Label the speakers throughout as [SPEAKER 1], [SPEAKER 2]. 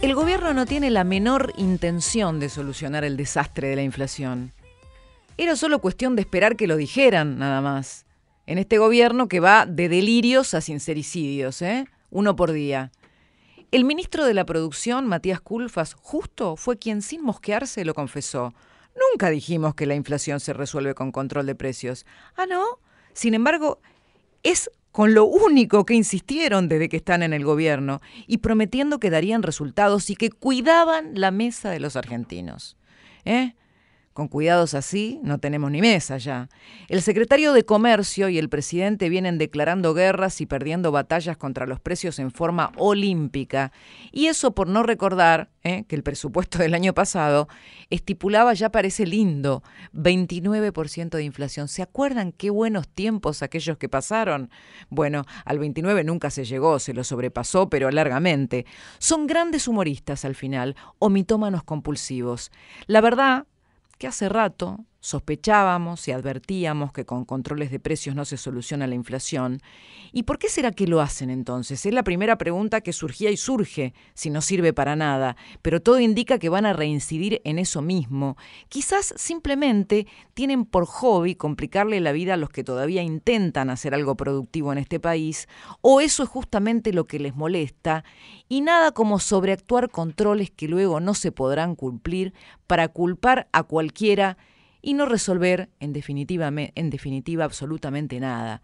[SPEAKER 1] El gobierno no tiene la menor intención de solucionar el desastre de la inflación. Era solo cuestión de esperar que lo dijeran, nada más. En este gobierno que va de delirios a sincericidios, ¿eh? uno por día. El ministro de la Producción, Matías Culfas, justo fue quien sin mosquearse lo confesó. Nunca dijimos que la inflación se resuelve con control de precios. Ah, no. Sin embargo, es con lo único que insistieron desde que están en el gobierno y prometiendo que darían resultados y que cuidaban la mesa de los argentinos. ¿Eh? Con cuidados así, no tenemos ni mesa ya. El secretario de Comercio y el presidente vienen declarando guerras y perdiendo batallas contra los precios en forma olímpica. Y eso por no recordar ¿eh? que el presupuesto del año pasado estipulaba, ya parece lindo, 29% de inflación. ¿Se acuerdan qué buenos tiempos aquellos que pasaron? Bueno, al 29 nunca se llegó, se lo sobrepasó, pero largamente. Son grandes humoristas al final, o mitómanos compulsivos. La verdad, que hace rato Sospechábamos y advertíamos que con controles de precios no se soluciona la inflación. ¿Y por qué será que lo hacen entonces? Es la primera pregunta que surgía y surge, si no sirve para nada, pero todo indica que van a reincidir en eso mismo. Quizás simplemente tienen por hobby complicarle la vida a los que todavía intentan hacer algo productivo en este país, o eso es justamente lo que les molesta, y nada como sobreactuar controles que luego no se podrán cumplir para culpar a cualquiera y no resolver, en definitiva, en definitiva, absolutamente nada.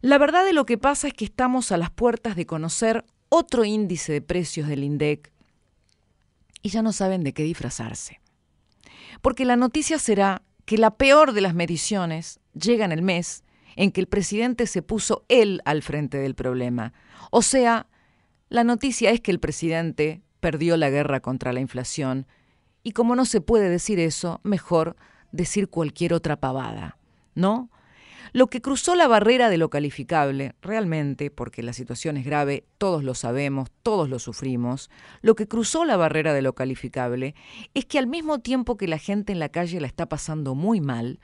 [SPEAKER 1] La verdad de lo que pasa es que estamos a las puertas de conocer otro índice de precios del INDEC y ya no saben de qué disfrazarse. Porque la noticia será que la peor de las mediciones llega en el mes en que el presidente se puso él al frente del problema. O sea, la noticia es que el presidente perdió la guerra contra la inflación y como no se puede decir eso, mejor decir cualquier otra pavada, ¿no? Lo que cruzó la barrera de lo calificable, realmente, porque la situación es grave, todos lo sabemos, todos lo sufrimos, lo que cruzó la barrera de lo calificable es que al mismo tiempo que la gente en la calle la está pasando muy mal,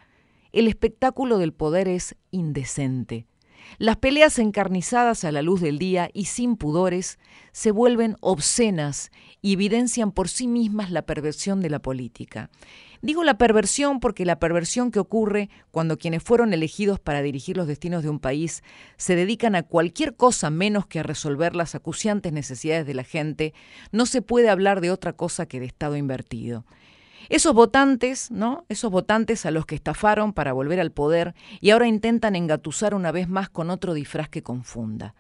[SPEAKER 1] el espectáculo del poder es indecente, las peleas encarnizadas a la luz del día y sin pudores se vuelven obscenas y evidencian por sí mismas la perversión de la política. Digo la perversión porque la perversión que ocurre cuando quienes fueron elegidos para dirigir los destinos de un país se dedican a cualquier cosa menos que a resolver las acuciantes necesidades de la gente, no se puede hablar de otra cosa que de Estado invertido. Esos votantes, ¿no? Esos votantes a los que estafaron para volver al poder y ahora intentan engatusar una vez más con otro disfraz que confunda.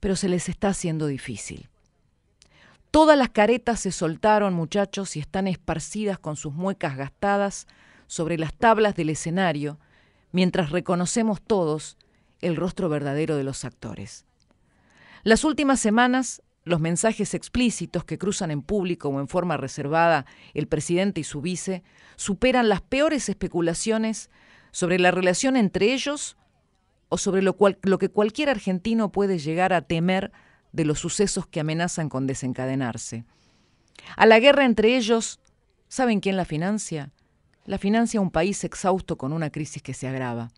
[SPEAKER 1] Pero se les está haciendo difícil. Todas las caretas se soltaron, muchachos, y están esparcidas con sus muecas gastadas sobre las tablas del escenario, mientras reconocemos todos el rostro verdadero de los actores. Las últimas semanas los mensajes explícitos que cruzan en público o en forma reservada el presidente y su vice superan las peores especulaciones sobre la relación entre ellos o sobre lo, que cualquier argentino puede llegar a temer de los sucesos que amenazan con desencadenarse. A la guerra entre ellos, ¿saben quién la financia? La financia un país exhausto con una crisis que se agrava.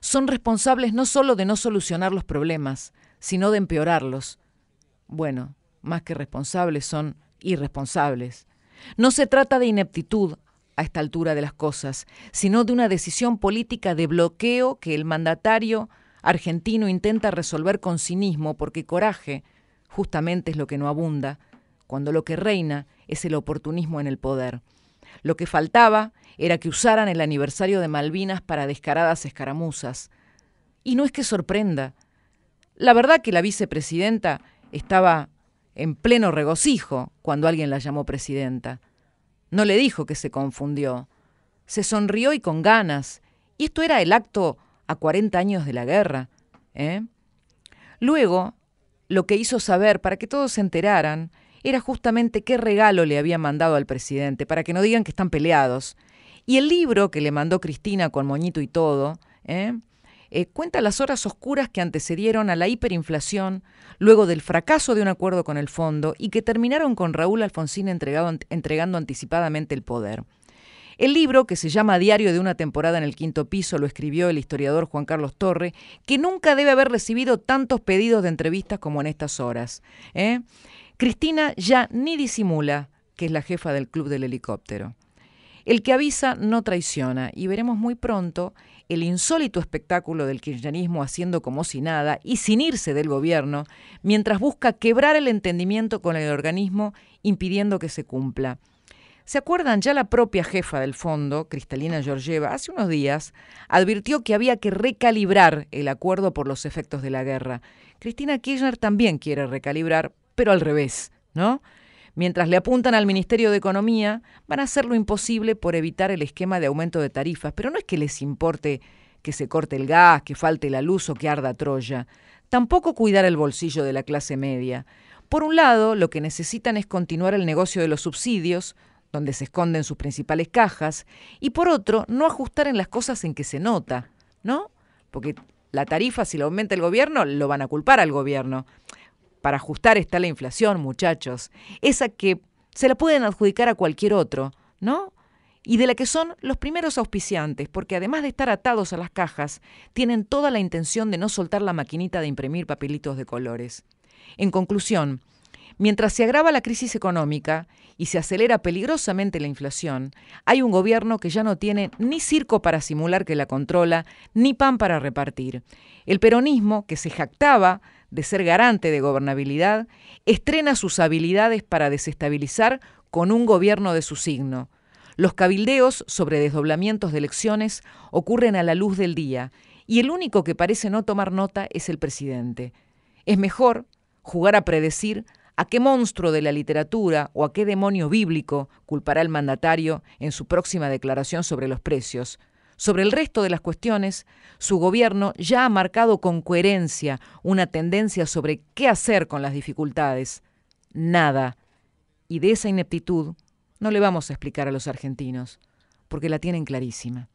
[SPEAKER 1] Son responsables no solo de no solucionar los problemas, sino de empeorarlos, bueno, más que responsables son irresponsables. No se trata de ineptitud a esta altura de las cosas, sino de una decisión política de bloqueo que el mandatario argentino intenta resolver con cinismo porque coraje justamente es lo que no abunda, cuando lo que reina es el oportunismo en el poder. Lo que faltaba era que usaran el aniversario de Malvinas para descaradas escaramuzas. Y no es que sorprenda. La verdad que la vicepresidenta estaba en pleno regocijo cuando alguien la llamó presidenta. No le dijo que se confundió. Se sonrió y con ganas. Y esto era el acto a 40 años de la guerra. ¿eh? Luego, lo que hizo saber para que todos se enteraran era justamente qué regalo le había mandado al presidente, para que no digan que están peleados. Y el libro que le mandó Cristina con moñito y todo, ¿eh? Eh, cuenta las horas oscuras que antecedieron a la hiperinflación, luego del fracaso de un acuerdo con el fondo y que terminaron con Raúl Alfonsín entregando anticipadamente el poder. El libro, que se llama Diario de una temporada en el quinto piso, lo escribió el historiador Juan Carlos Torre, que nunca debe haber recibido tantos pedidos de entrevistas como en estas horas. ¿eh? Cristina ya ni disimula que es la jefa del club del helicóptero. El que avisa no traiciona y veremos muy pronto el insólito espectáculo del kirchnerismo haciendo como si nada y sin irse del gobierno, mientras busca quebrar el entendimiento con el organismo impidiendo que se cumpla. ¿Se acuerdan? Ya la propia jefa del fondo, Cristalina Georgieva, hace unos días advirtió que había que recalibrar el acuerdo por los efectos de la guerra. Cristina Kirchner también quiere recalibrar, pero al revés, ¿no? mientras le apuntan al Ministerio de Economía, van a hacer lo imposible por evitar el esquema de aumento de tarifas. Pero no es que les importe que se corte el gas, que falte la luz o que arda Troya. Tampoco cuidar el bolsillo de la clase media. Por un lado, lo que necesitan es continuar el negocio de los subsidios, donde se esconden sus principales cajas, y por otro, no ajustar en las cosas en que se nota, ¿no? Porque la tarifa, si la aumenta el gobierno, lo van a culpar al gobierno para ajustar está la inflación, muchachos, esa que se la pueden adjudicar a cualquier otro, ¿no? Y de la que son los primeros auspiciantes, porque además de estar atados a las cajas, tienen toda la intención de no soltar la maquinita de imprimir papelitos de colores. En conclusión, mientras se agrava la crisis económica y se acelera peligrosamente la inflación, hay un gobierno que ya no tiene ni circo para simular que la controla, ni pan para repartir. El peronismo, que se jactaba de ser garante de gobernabilidad, estrena sus habilidades para desestabilizar con un gobierno de su signo. Los cabildeos sobre desdoblamientos de elecciones ocurren a la luz del día y el único que parece no tomar nota es el presidente. Es mejor jugar a predecir a qué monstruo de la literatura o a qué demonio bíblico culpará el mandatario en su próxima declaración sobre los precios. Sobre el resto de las cuestiones, su gobierno ya ha marcado con coherencia una tendencia sobre qué hacer con las dificultades. Nada. Y de esa ineptitud no le vamos a explicar a los argentinos, porque la tienen clarísima.